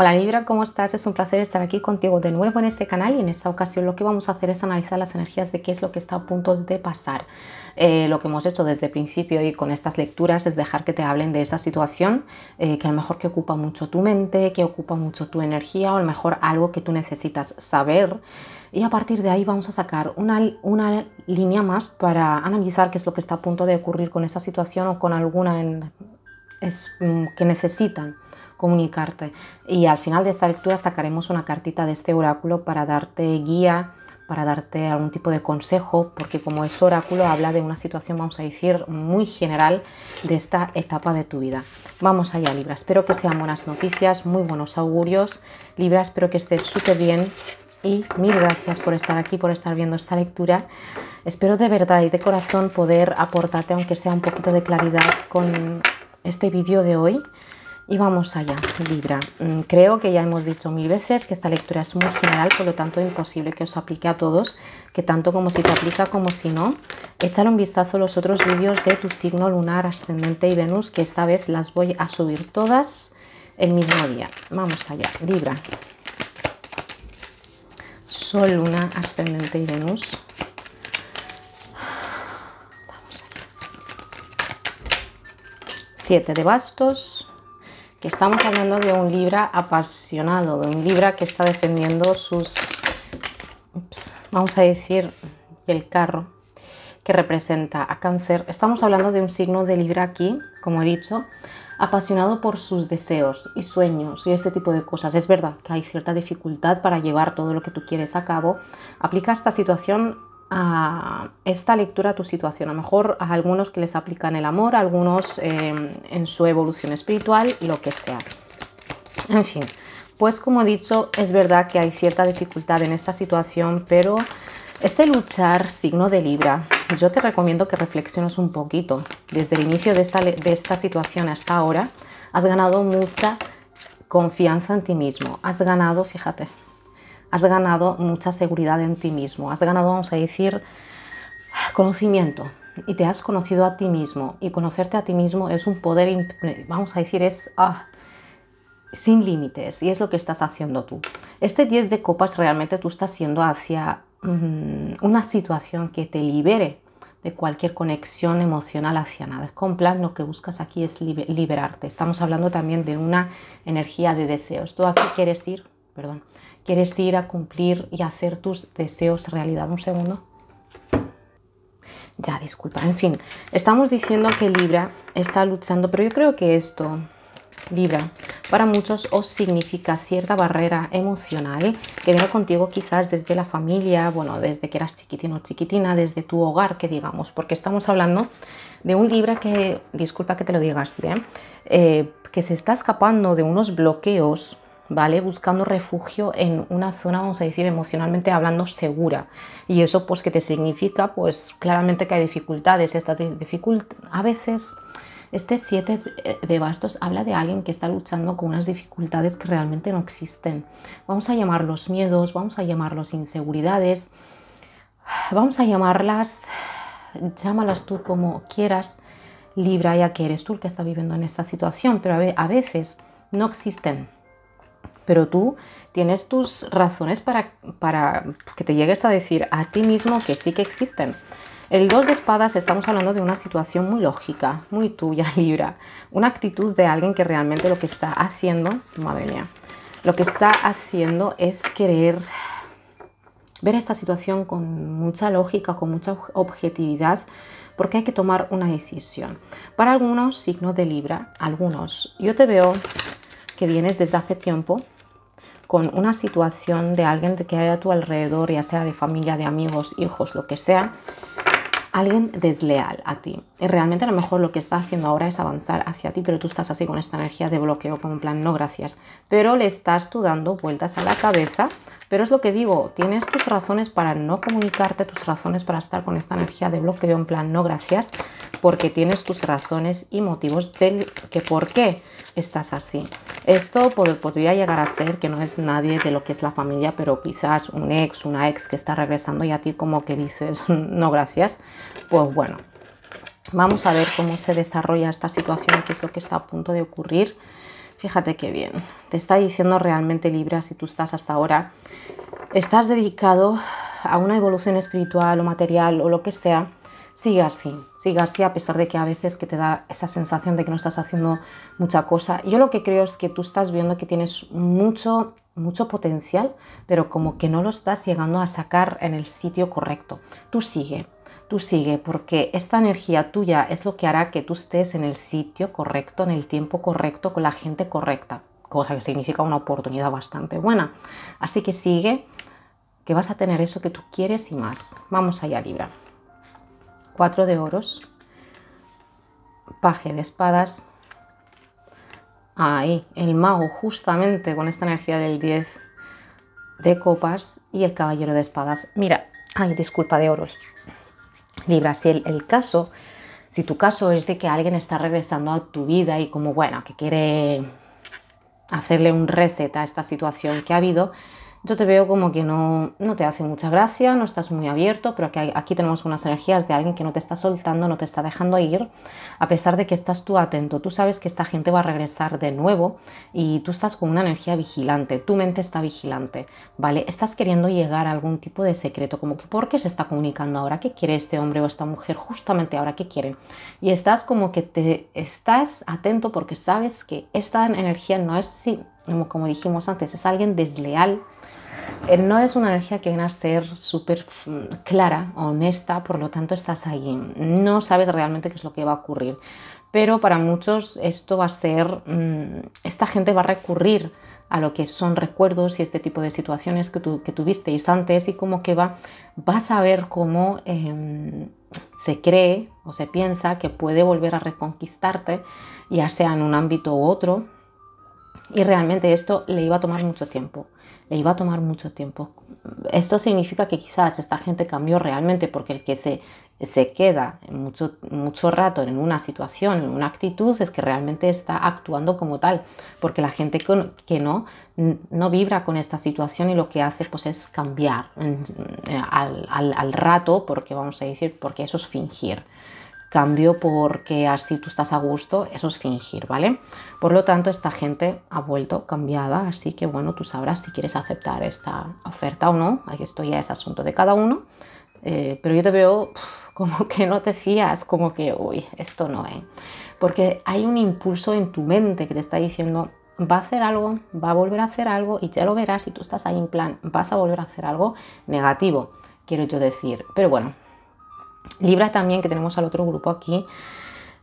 Hola Libra, ¿cómo estás? Es un placer estar aquí contigo de nuevo en este canal y en esta ocasión lo que vamos a hacer es analizar las energías de qué es lo que está a punto de pasar. Eh, lo que hemos hecho desde el principio y con estas lecturas es dejar que te hablen de esa situación eh, que a lo mejor que ocupa mucho tu mente, que ocupa mucho tu energía o a lo mejor algo que tú necesitas saber y a partir de ahí vamos a sacar una, línea más para analizar qué es lo que está a punto de ocurrir con esa situación o con alguna mm, que necesitan comunicarte. Y al final de esta lectura sacaremos una cartita de este oráculo para darte guía, para darte algún tipo de consejo, porque como es oráculo habla de una situación, vamos a decir, muy general de esta etapa de tu vida. Vamos allá, Libra. Espero que sean buenas noticias, muy buenos augurios. Libra, espero que estés súper bien. Y mil gracias por estar aquí, por estar viendo esta lectura. Espero de verdad y de corazón poder aportarte, aunque sea un poquito de claridad, con este vídeo de hoy. Y vamos allá, Libra. Mm, creo que ya hemos dicho mil veces que esta lectura es muy general, por lo tanto imposible que os aplique a todos, que tanto como si te aplica como si no. Echar un vistazo a los otros vídeos de tu signo lunar, ascendente y Venus, que esta vez las voy a subir todas el mismo día. Vamos allá, Libra. Sol, Luna, ascendente y Venus. Vamos allá. Siete de bastos que estamos hablando de un Libra apasionado, de un Libra que está defendiendo sus, vamos a decir, el carro que representa a cáncer. Estamos hablando de un signo de Libra aquí, como he dicho, apasionado por sus deseos y sueños y este tipo de cosas. Es verdad que hay cierta dificultad para llevar todo lo que tú quieres a cabo. Aplica esta situación a esta lectura a tu situación. A lo mejor a algunos que les aplican el amor, a algunos em, en su evolución espiritual, lo que sea. En fin, pues como he dicho, es verdad que hay cierta dificultad en esta situación, pero este luchar, signo de Libra, yo te recomiendo que reflexiones un poquito. Desde el inicio de esta, de esta situación hasta ahora, has ganado mucha confianza en ti mismo. Has ganado, fíjate, has ganado mucha seguridad en ti mismo, has ganado, vamos a decir, conocimiento y te has conocido a ti mismo. Y conocerte a ti mismo es un poder, vamos a decir, es ah, sin límites y es lo que estás haciendo tú. Este 10 de copas realmente tú estás siendo hacia mm, una situación que te libere de cualquier conexión emocional hacia nada. Es con plan lo que buscas aquí es liberarte. Estamos hablando también de una energía de deseos. ¿Tú aquí quieres ir? perdón. Quieres ir a cumplir y hacer tus deseos realidad. Un segundo. Ya, disculpa. En fin, estamos diciendo que Libra está luchando, pero yo creo que esto, Libra, para muchos os significa cierta barrera emocional que viene contigo quizás desde la familia, bueno, desde que eras chiquitino o chiquitina, desde tu hogar, que digamos, porque estamos hablando de un Libra que, disculpa que te lo diga así, ¿eh? Eh, que se está escapando de unos bloqueos ¿vale? Buscando refugio en una zona, vamos a decir, emocionalmente hablando segura. Y eso pues que te significa, pues claramente que hay dificultades, estas dificultades, a veces... Este 7 de bastos habla de alguien que está luchando con unas dificultades que realmente no existen. Vamos a llamarlos miedos, vamos a llamarlos inseguridades, vamos a llamarlas, llámalas tú como quieras, Libra, ya que eres tú el que está viviendo en esta situación, pero a veces no existen pero tú tienes tus razones para, que te llegues a decir a ti mismo que sí que existen. El 2 de espadas estamos hablando de una situación muy lógica, muy tuya, Libra. Una actitud de alguien que realmente lo que está haciendo, madre mía, lo que está haciendo es querer ver esta situación con mucha lógica, con mucha objetividad, porque hay que tomar una decisión. Para algunos, signos de Libra, algunos. Yo te veo que vienes desde hace tiempo con una situación de alguien que haya a tu alrededor, ya sea de familia, de amigos, hijos, lo que sea, alguien desleal a ti realmente a lo mejor lo que está haciendo ahora es avanzar hacia ti, pero tú estás así con esta energía de bloqueo, con en plan, no gracias. Pero le estás tú dando vueltas a la cabeza, pero es lo que digo, tienes tus razones para no comunicarte, tus razones para estar con esta energía de bloqueo, en plan, no gracias, porque tienes tus razones y motivos del que por qué estás así. Esto podría llegar a ser que no es nadie de lo que es la familia, pero quizás un ex, una ex que está regresando y a ti como que dices, no gracias, pues bueno, Vamos a ver cómo se desarrolla esta situación, qué es lo que está a punto de ocurrir. Fíjate qué bien. Te está diciendo realmente Libra, si tú estás hasta ahora, estás dedicado a una evolución espiritual o material o lo que sea, sigue así, sigue así a pesar de que a veces que te da esa sensación de que no estás haciendo mucha cosa. Yo lo que creo es que tú estás viendo que tienes mucho mucho potencial, pero como que no lo estás llegando a sacar en el sitio correcto. Tú sigue, tú sigue porque esta energía tuya es lo que hará que tú estés en el sitio correcto, en el tiempo correcto, con la gente correcta, cosa que significa una oportunidad bastante buena. Así que sigue, que vas a tener eso que tú quieres y más. Vamos allá, Libra. Cuatro de oros, paje de espadas. Ahí, el mago justamente con esta energía del 10 de copas y el caballero de espadas. Mira, ay, disculpa, de oros. Libra, si el, caso, si tu caso es de que alguien está regresando a tu vida y como, bueno, que quiere hacerle un reset a esta situación que ha habido, te veo como que no, no te hace mucha gracia, no estás muy abierto, pero que aquí tenemos unas energías de alguien que no te está soltando, no te está dejando ir, a pesar de que estás tú atento. Tú sabes que esta gente va a regresar de nuevo y tú estás con una energía vigilante, tu mente está vigilante, ¿vale? Estás queriendo llegar a algún tipo de secreto, como que ¿por qué se está comunicando ahora? ¿Qué quiere este hombre o esta mujer justamente ahora? ¿Qué quieren? Y estás como que te estás atento porque sabes que esta energía no es, como dijimos antes, es alguien desleal eh, no es una energía que viene a ser súper mm, clara, honesta, por lo tanto estás ahí. No sabes realmente qué es lo que va a ocurrir. Pero para muchos esto va a ser, mm, esta gente va a recurrir a lo que son recuerdos y este tipo de situaciones que, tuvisteis antes y como que va, vas a ver cómo em, se cree o se piensa que puede volver a reconquistarte, ya sea en un ámbito u otro, y realmente esto le iba a tomar mucho tiempo, le iba a tomar mucho tiempo. Esto significa que quizás esta gente cambió realmente porque el que se, se queda mucho, mucho rato en una situación, en una actitud, es que realmente está actuando como tal, porque la gente que no, no vibra con esta situación y lo que hace pues es cambiar al, al rato, porque vamos a decir, porque eso es fingir cambio porque así tú estás a gusto, eso es fingir, ¿vale? Por lo tanto, esta gente ha vuelto cambiada, así que bueno, tú sabrás si quieres aceptar esta oferta o no, estoy ya es asunto de cada uno, eh, pero yo te veo como que no te fías, como que, uy, esto no es, ¿eh?". porque hay un impulso en tu mente que te está diciendo, va a hacer algo, va a volver a hacer algo y ya lo verás si tú estás ahí en plan, vas a volver a hacer algo negativo, quiero yo decir. Pero bueno, Libra también, que tenemos al otro grupo aquí,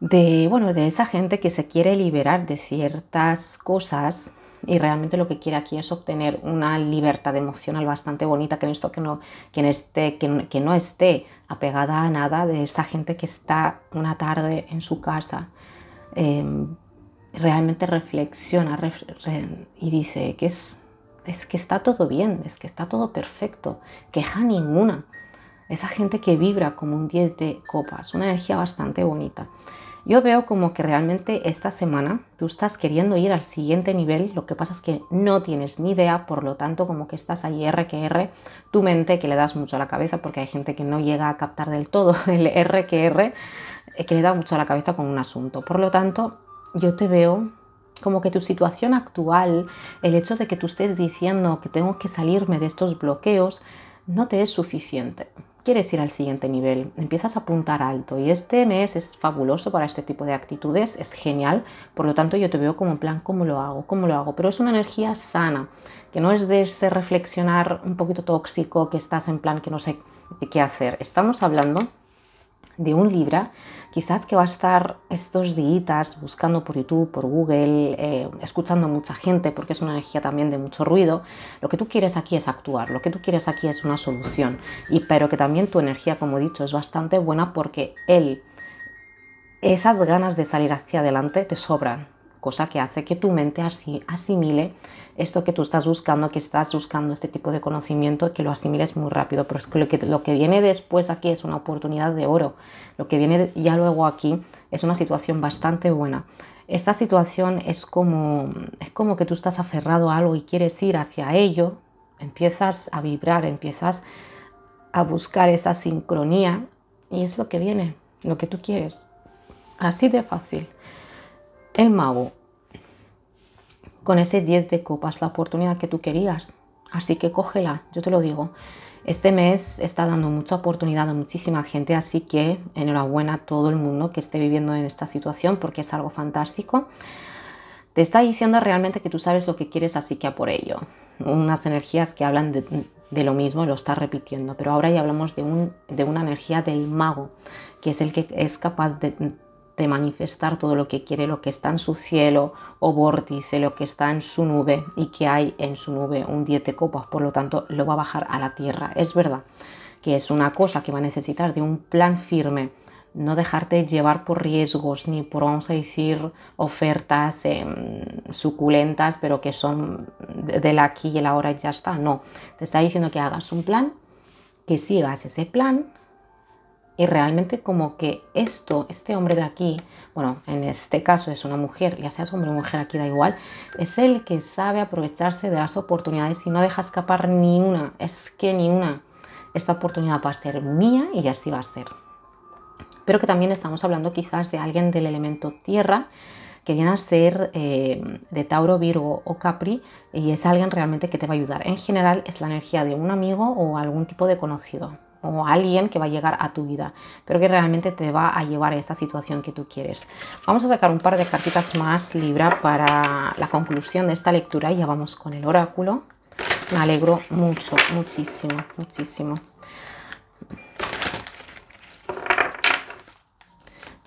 de, de esa gente que se quiere liberar de ciertas cosas y realmente lo que quiere aquí es obtener una libertad emocional bastante bonita, que, no, esté, que, no esté apegada a nada de esa gente que está una tarde en su casa. Em, realmente reflexiona y dice que es que está todo bien, es que está todo perfecto, queja ninguna esa gente que vibra como un 10 de copas, una energía bastante bonita. Yo veo como que realmente esta semana tú estás queriendo ir al siguiente nivel, lo que pasa es que no tienes ni idea, por lo tanto como que estás ahí R tu mente que le das mucho a la cabeza, porque hay gente que no llega a captar del todo el R que eh, que le da mucho a la cabeza con un asunto. Por lo tanto, yo te veo como que tu situación actual, el hecho de que tú estés diciendo que tengo que salirme de estos bloqueos, no te es suficiente quieres ir al siguiente nivel, empiezas a apuntar alto y este mes es fabuloso para este tipo de actitudes, es genial, por lo tanto yo te veo como en plan, ¿cómo lo hago? ¿Cómo lo hago? Pero es una energía sana, que no es de ese reflexionar un poquito tóxico, que estás en plan que no sé qué hacer. Estamos hablando de un Libra quizás que va a estar estos días buscando por YouTube, por Google, eh, escuchando a mucha gente, porque es una energía también de mucho ruido, lo que tú quieres aquí es actuar, lo que tú quieres aquí es una solución, pero que también tu energía, como he dicho, es bastante buena porque él, esas ganas de salir hacia adelante te sobran, cosa que hace que tu mente asimile esto que tú estás buscando, que estás buscando este tipo de conocimiento, que lo asimiles muy rápido. Pero lo, que lo que viene después aquí es una oportunidad de oro. Lo que viene ya luego aquí es una situación bastante buena. Esta situación es como, es como que tú estás aferrado a algo y quieres ir hacia ello, empiezas a vibrar, empiezas a buscar esa sincronía y es lo que viene, lo que tú quieres. Así de fácil. El mago, con ese 10 de copas, la oportunidad que tú querías. Así que cógela, yo te lo digo. Este mes está dando mucha oportunidad a muchísima gente, así que enhorabuena a todo el mundo que esté viviendo en esta situación porque es algo fantástico. Te está diciendo realmente que tú sabes lo que quieres, así que a por ello. Unas energías que hablan de, lo mismo lo está repitiendo, pero ahora ya hablamos un, de una energía del mago, que es el que es capaz de de manifestar todo lo que quiere, lo que está en su cielo o vórtice, lo que está en su nube y que hay en su nube un 10 de copas, por lo tanto lo va a bajar a la tierra. Es verdad que es una cosa que va a necesitar de un plan firme, no dejarte llevar por riesgos ni por, vamos a decir, ofertas em, suculentas, pero que son del aquí y el ahora y ya está. No, te está diciendo que hagas un plan, que sigas ese plan, y realmente como que esto, este hombre de aquí, bueno, en este caso es una mujer, ya seas hombre o mujer aquí da igual, es el que sabe aprovecharse de las oportunidades y no deja escapar ni una, es que ni una. Esta oportunidad va a ser mía y así va a ser. Pero que también estamos hablando quizás de alguien del elemento tierra, que viene a ser eh, de Tauro, Virgo o Capri y es alguien realmente que te va a ayudar. En general es la energía de un amigo o algún tipo de conocido o alguien que va a llegar a tu vida, pero que realmente te va a llevar a esa situación que tú quieres. Vamos a sacar un par de cartitas más, Libra, para la conclusión de esta lectura y ya vamos con el oráculo. Me alegro mucho, muchísimo, muchísimo.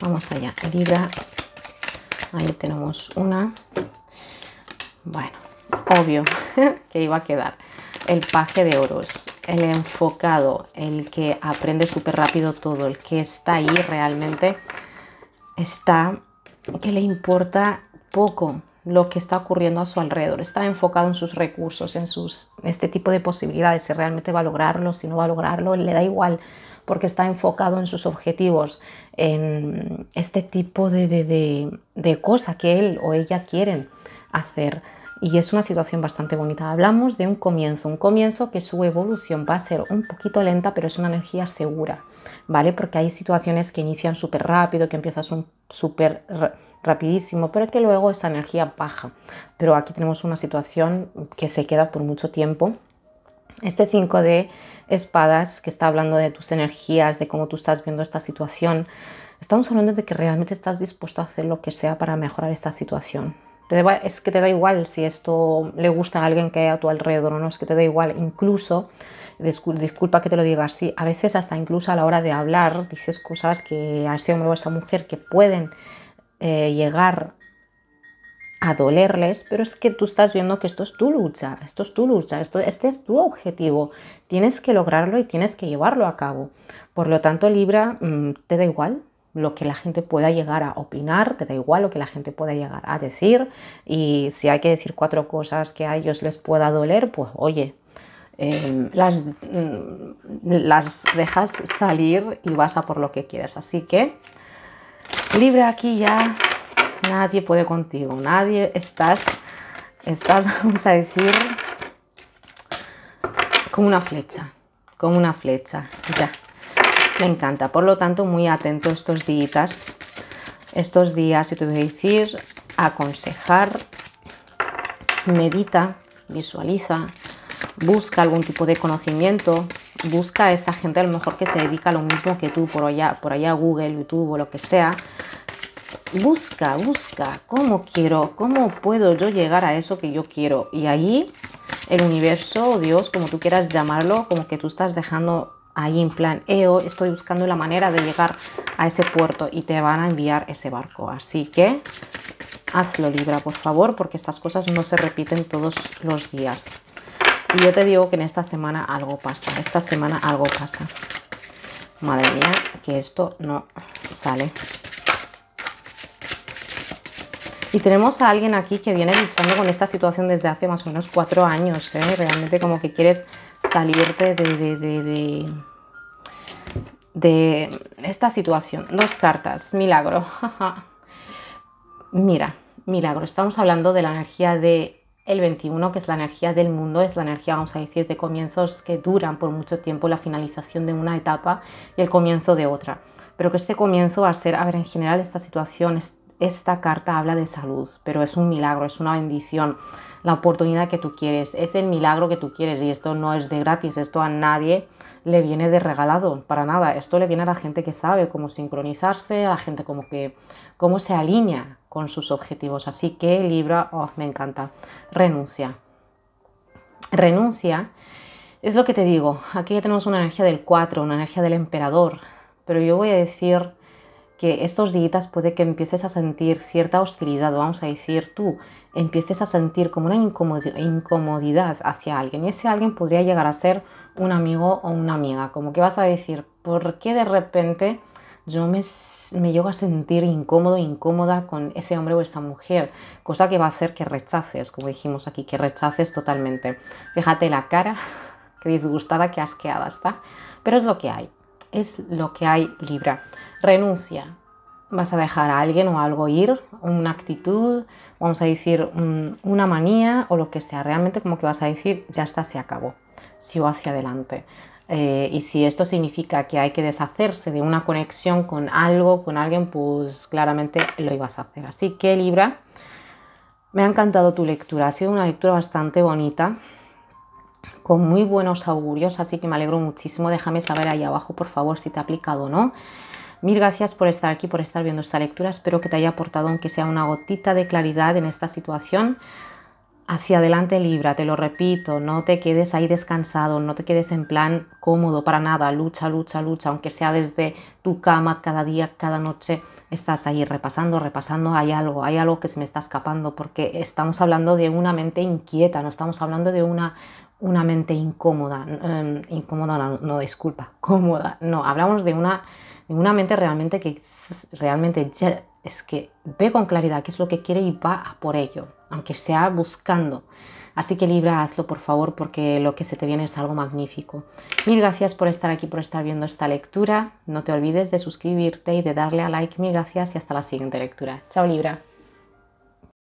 Vamos allá, Libra. Ahí tenemos una. Bueno, obvio que iba a quedar el paje de oros el enfocado, el que aprende súper rápido todo, el que está ahí realmente, está, que le importa poco lo que está ocurriendo a su alrededor, está enfocado en sus recursos, en sus, este tipo de posibilidades, si realmente va a lograrlo, si no va a lograrlo, le da igual porque está enfocado en sus objetivos, en este tipo de, de, de cosas que él o ella quieren hacer y es una situación bastante bonita. Hablamos de un comienzo, un comienzo que su evolución va a ser un poquito lenta, pero es una energía segura, ¿vale? Porque hay situaciones que inician súper rápido, que empiezas súper rapidísimo, pero que luego esa energía baja. Pero aquí tenemos una situación que se queda por mucho tiempo este 5 de espadas que está hablando de tus energías, de cómo tú estás viendo esta situación, estamos hablando de que realmente estás dispuesto a hacer lo que sea para mejorar esta situación, es que te da igual si esto le gusta a alguien que hay a tu alrededor o no, es que te da igual. Incluso, disculpa que te lo diga así, a veces hasta incluso a la hora de hablar dices cosas que a ese hombre o a esa mujer que pueden eh, llegar a dolerles, pero es que tú estás viendo que esto es tu lucha, esto es tu lucha, esto, este es tu objetivo, tienes que lograrlo y tienes que llevarlo a cabo. Por lo tanto, Libra, mm, te da igual, lo que la gente pueda llegar a opinar, te da igual lo que la gente pueda llegar a decir y si hay que decir cuatro cosas que a ellos les pueda doler, pues oye, em, las, mm, las dejas salir y vas a por lo que quieras. Así que libre aquí ya, nadie puede contigo, nadie estás, estás, vamos a decir, como una flecha, como una flecha, ya me encanta. Por lo tanto, muy atento estos días, estos días, si te voy a decir, aconsejar, medita, visualiza, busca algún tipo de conocimiento, busca a esa gente a lo mejor que se dedica a lo mismo que tú, por allá, por allá Google, YouTube o lo que sea. Busca, busca, ¿cómo quiero? ¿Cómo puedo yo llegar a eso que yo quiero? Y allí el universo, o Dios, como tú quieras llamarlo, como que tú estás dejando ahí en plan, EO, eh, oh, estoy buscando la manera de llegar a ese puerto y te van a enviar ese barco. Así que hazlo Libra, por favor, porque estas cosas no se repiten todos los días. Y yo te digo que en esta semana algo pasa, esta semana algo pasa. Madre mía, que esto no sale. Y tenemos a alguien aquí que viene luchando con esta situación desde hace más o menos cuatro años, ¿eh? Realmente como que quieres salirte de, de, de, esta situación. Dos cartas, milagro. Mira, milagro. Estamos hablando de la energía de el 21, que es la energía del mundo, es la energía, vamos a decir, de comienzos que duran por mucho tiempo, la finalización de una etapa y el comienzo de otra. Pero que este comienzo va a ser, a ver, en general esta situación, es esta carta habla de salud, pero es un milagro, es una bendición, la oportunidad que tú quieres, es el milagro que tú quieres y esto no es de gratis, esto a nadie le viene de regalado, para nada, esto le viene a la gente que sabe cómo sincronizarse, a la gente como que cómo se alinea con sus objetivos, así que Libra, oh, me encanta, renuncia. Renuncia, es lo que te digo, aquí ya tenemos una energía del 4, una energía del emperador, pero yo voy a decir que estos días puede que empieces a sentir cierta hostilidad, o vamos a decir tú, empieces a sentir como una incomodidad hacia alguien. Y ese alguien podría llegar a ser un amigo o una amiga. Como que vas a decir, ¿por qué de repente yo me, llego a sentir incómodo, incómoda con ese hombre o esa mujer? Cosa que va a hacer que rechaces, como dijimos aquí, que rechaces totalmente. Fíjate la cara, qué disgustada, que asqueada está. Pero es lo que hay, es lo que hay Libra renuncia. Vas a dejar a alguien o algo ir, una actitud, vamos a decir una manía o lo que sea. Realmente como que vas a decir, ya está, se acabó, sigo hacia adelante. Eh, y si esto significa que hay que deshacerse de una conexión con algo, con alguien, pues claramente lo ibas a hacer. Así que Libra, me ha encantado tu lectura, ha sido una lectura bastante bonita, con muy buenos augurios, así que me alegro muchísimo. Déjame saber ahí abajo, por favor, si te ha aplicado o no. Mil gracias por estar aquí, por estar viendo esta lectura. Espero que te haya aportado, aunque sea una gotita de claridad en esta situación. Hacia adelante Libra, te lo repito, no te quedes ahí descansado, no te quedes en plan cómodo para nada, lucha, lucha, lucha, aunque sea desde tu cama cada día, cada noche, estás ahí repasando, repasando, hay algo, hay algo que se me está escapando, porque estamos hablando de una mente inquieta, no estamos hablando de una una mente incómoda, em, incómoda no, disculpa, cómoda, no, hablamos de una una mente realmente que realmente es que ve con claridad qué es lo que quiere y va por ello, aunque sea buscando. Así que Libra, hazlo por favor porque lo que se te viene es algo magnífico. Mil gracias por estar aquí, por estar viendo esta lectura. No te olvides de suscribirte y de darle a like. Mil gracias y hasta la siguiente lectura. Chao Libra.